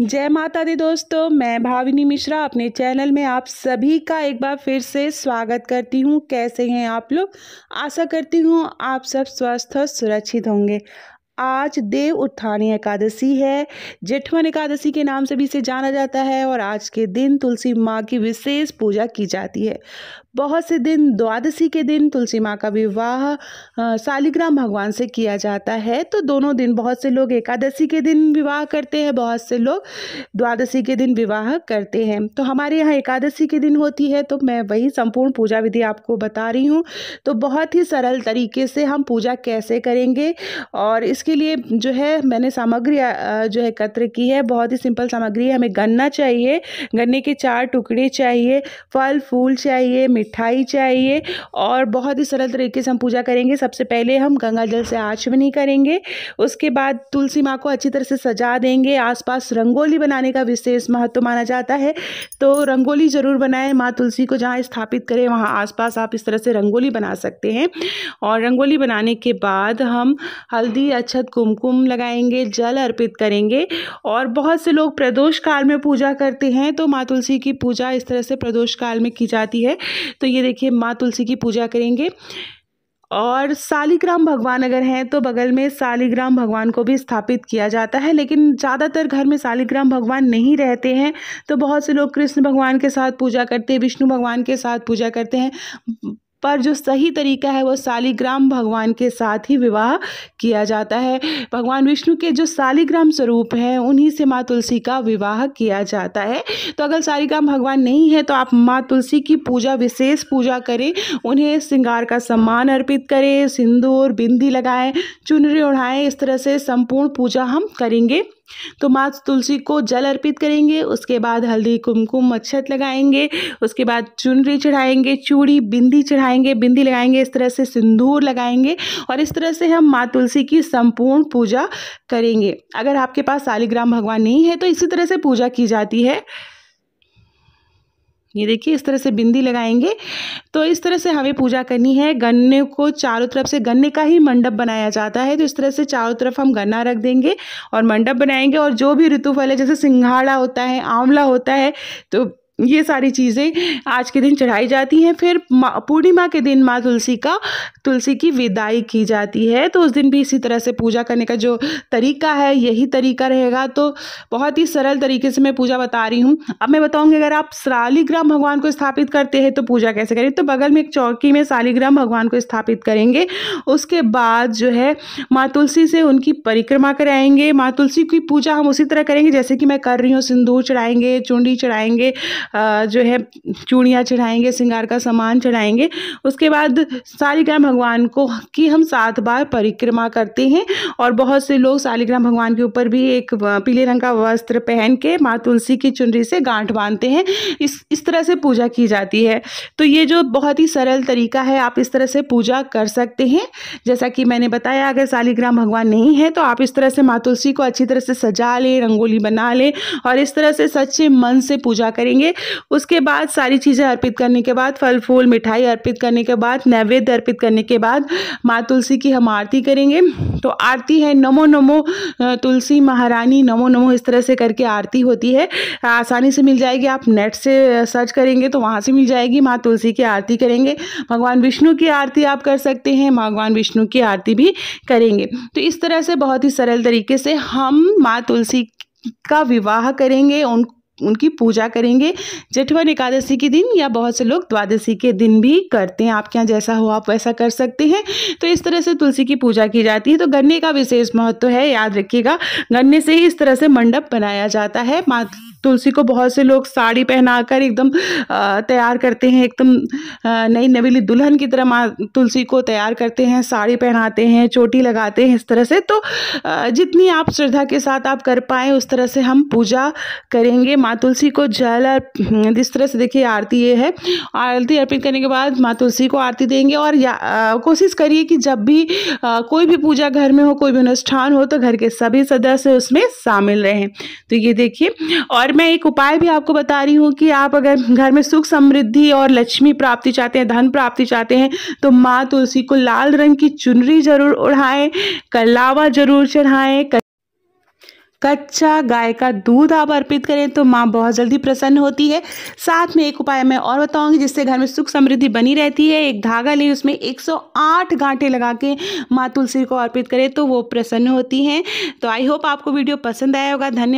जय माता दी दोस्तों मैं भाविनी मिश्रा अपने चैनल में आप सभी का एक बार फिर से स्वागत करती हूँ कैसे हैं आप लोग आशा करती हूँ आप सब स्वस्थ और सुरक्षित होंगे आज देव उत्थानी एकादशी है जेठवन एकादशी के नाम से भी इसे जाना जाता है और आज के दिन तुलसी माँ की विशेष पूजा की जाती है बहुत से दिन द्वादशी के दिन तुलसी माँ का विवाह शालिग्राम भगवान से किया जाता है तो दोनों दिन बहुत से लोग एकादशी के दिन विवाह करते हैं बहुत से लोग द्वादशी के दिन विवाह करते हैं तो हमारे यहाँ एकादशी के दिन होती है तो मैं वही संपूर्ण पूजा विधि आपको बता रही हूँ तो बहुत ही सरल तरीके से हम पूजा कैसे करेंगे और इसके लिए जो है मैंने सामग्री जो है एकत्र की है बहुत ही सिंपल सामग्री है हमें गन्ना चाहिए गन्ने के चार टुकड़े चाहिए फल फूल चाहिए मिठाई चाहिए और बहुत ही सरल तरीके से हम पूजा करेंगे सबसे पहले हम गंगा जल से आचमनी करेंगे उसके बाद तुलसी माँ को अच्छी तरह से सजा देंगे आसपास रंगोली बनाने का विशेष महत्व माना जाता है तो रंगोली ज़रूर बनाएं माँ तुलसी को जहाँ स्थापित करें वहाँ आसपास आप इस तरह से रंगोली बना सकते हैं और रंगोली बनाने के बाद हम हल्दी अच्छत कुमकुम लगाएंगे जल अर्पित करेंगे और बहुत से लोग प्रदोष काल में पूजा करते हैं तो माँ तुलसी की पूजा इस तरह से प्रदोष काल में की जाती है तो ये देखिए माँ तुलसी की पूजा करेंगे और सालीग्राम भगवान अगर हैं तो बगल में सालीग्राम भगवान को भी स्थापित किया जाता है लेकिन ज़्यादातर घर में सालीग्राम भगवान नहीं रहते हैं तो बहुत से लोग कृष्ण भगवान के साथ पूजा करते हैं विष्णु भगवान के साथ पूजा करते हैं पर जो सही तरीका है वो सालिग्राम भगवान के साथ ही विवाह किया जाता है भगवान विष्णु के जो सालिग्राम स्वरूप हैं उन्हीं से माँ तुलसी का विवाह किया जाता है तो अगर सालिग्राम भगवान नहीं है तो आप माँ तुलसी की पूजा विशेष पूजा करें उन्हें श्रृंगार का सम्मान अर्पित करें सिंदूर बिंदी लगाएं चुनरी ओढ़ाएं इस तरह से संपूर्ण पूजा हम करेंगे तो माँ तुलसी को जल अर्पित करेंगे उसके बाद हल्दी कुमकुम मच्छत लगाएंगे उसके बाद चुनरी चढ़ाएंगे चूड़ी बिंदी चढ़ाएंगे बिंदी लगाएंगे इस तरह से सिंदूर लगाएंगे और इस तरह से हम माँ तुलसी की संपूर्ण पूजा करेंगे अगर आपके पास शालिग्राम भगवान नहीं है तो इसी तरह से पूजा की जाती है ये देखिए इस तरह से बिंदी लगाएंगे तो इस तरह से हमें पूजा करनी है गन्ने को चारों तरफ से गन्ने का ही मंडप बनाया जाता है तो इस तरह से चारों तरफ हम गन्ना रख देंगे और मंडप बनाएंगे और जो भी ऋतुफल है जैसे सिंघाड़ा होता है आंवला होता है तो ये सारी चीज़ें आज के दिन चढ़ाई जाती हैं फिर पूर्णिमा के दिन माँ तुलसी का तुलसी की विदाई की जाती है तो उस दिन भी इसी तरह से पूजा करने का जो तरीका है यही तरीका रहेगा तो बहुत ही सरल तरीके से मैं पूजा बता रही हूँ अब मैं बताऊँगी अगर आप शालीग्राम भगवान को स्थापित करते हैं तो पूजा कैसे करें तो बगल में एक चौकी में शालीग्राम भगवान को स्थापित करेंगे उसके बाद जो है माँ तुलसी से उनकी परिक्रमा कराएंगे माँ तुलसी की पूजा हम उसी तरह करेंगे जैसे कि मैं कर रही हूँ सिंदूर चढ़ाएंगे चुंडी चढ़ाएंगे जो है चूड़ियाँ चढ़ाएंगे श्रृंगार का सामान चढ़ाएंगे उसके बाद शालिग्राम भगवान को की हम सात बार परिक्रमा करते हैं और बहुत से लोग शालिग्राम भगवान के ऊपर भी एक पीले रंग का वस्त्र पहन के माँ तुलसी की चुनरी से गांठ बांधते हैं इस इस तरह से पूजा की जाती है तो ये जो बहुत ही सरल तरीका है आप इस तरह से पूजा कर सकते हैं जैसा कि मैंने बताया अगर शालिग्राम भगवान नहीं है तो आप इस तरह से माँ तुलसी को अच्छी तरह से सजा लें रंगोली बना लें और इस तरह से सच्चे मन से पूजा करेंगे उसके बाद सारी चीज़ें अर्पित करने के बाद फल फूल मिठाई अर्पित करने के बाद नैवेद्य अर्पित करने के बाद माँ तुलसी की हम आरती करेंगे तो आरती है नमो नमो तुलसी महारानी नमो नमो इस तरह से करके आरती होती है आसानी से मिल जाएगी आप नेट से सर्च करेंगे तो वहाँ से मिल जाएगी माँ तुलसी की आरती करेंगे भगवान विष्णु की आरती आप कर सकते हैं भगवान विष्णु की आरती भी करेंगे तो इस तरह से बहुत ही सरल तरीके से हम माँ तुलसी का विवाह करेंगे उन उनकी पूजा करेंगे जेठवन एकादशी के दिन या बहुत से लोग द्वादशी के दिन भी करते हैं आपके यहाँ जैसा हो आप वैसा कर सकते हैं तो इस तरह से तुलसी की पूजा की जाती है तो गन्ने का विशेष महत्व है याद रखिएगा गन्ने से ही इस तरह से मंडप बनाया जाता है माँ तुलसी को बहुत से लोग साड़ी पहनाकर एकदम तैयार करते हैं एकदम नई नवीली दुल्हन की तरह माँ तुलसी को तैयार करते हैं साड़ी पहनाते हैं चोटी लगाते हैं इस तरह से तो जितनी आप श्रद्धा के साथ आप कर पाएँ उस तरह से हम पूजा करेंगे माँ तुलसी को जल हम्म, जिस तरह से देखिए आरती ये है आरती अर्पित करने के बाद माँ तुलसी को आरती देंगे और कोशिश करिए कि जब भी आ, कोई भी पूजा घर में हो कोई भी अनुष्ठान हो तो घर के सभी सदस्य उसमें शामिल रहें तो ये देखिए और और मैं एक उपाय भी आपको बता रही हूँ कि आप अगर घर में सुख समृद्धि और लक्ष्मी प्राप्ति चाहते हैं धन प्राप्ति चाहते हैं तो माँ तुलसी को लाल रंग की चुनरी जरूर उड़ाएं कलावा जरूर चढ़ाएं कच्चा गाय का दूध आप अर्पित करें तो माँ बहुत जल्दी प्रसन्न होती है साथ में एक उपाय मैं और बताऊंगी जिससे घर में सुख समृद्धि बनी रहती है एक धागा लें उसमें 108 गांठे लगा के माँ तुलसी को अर्पित करें तो वो प्रसन्न होती हैं तो आई होप आपको वीडियो पसंद आया होगा धन्यवाद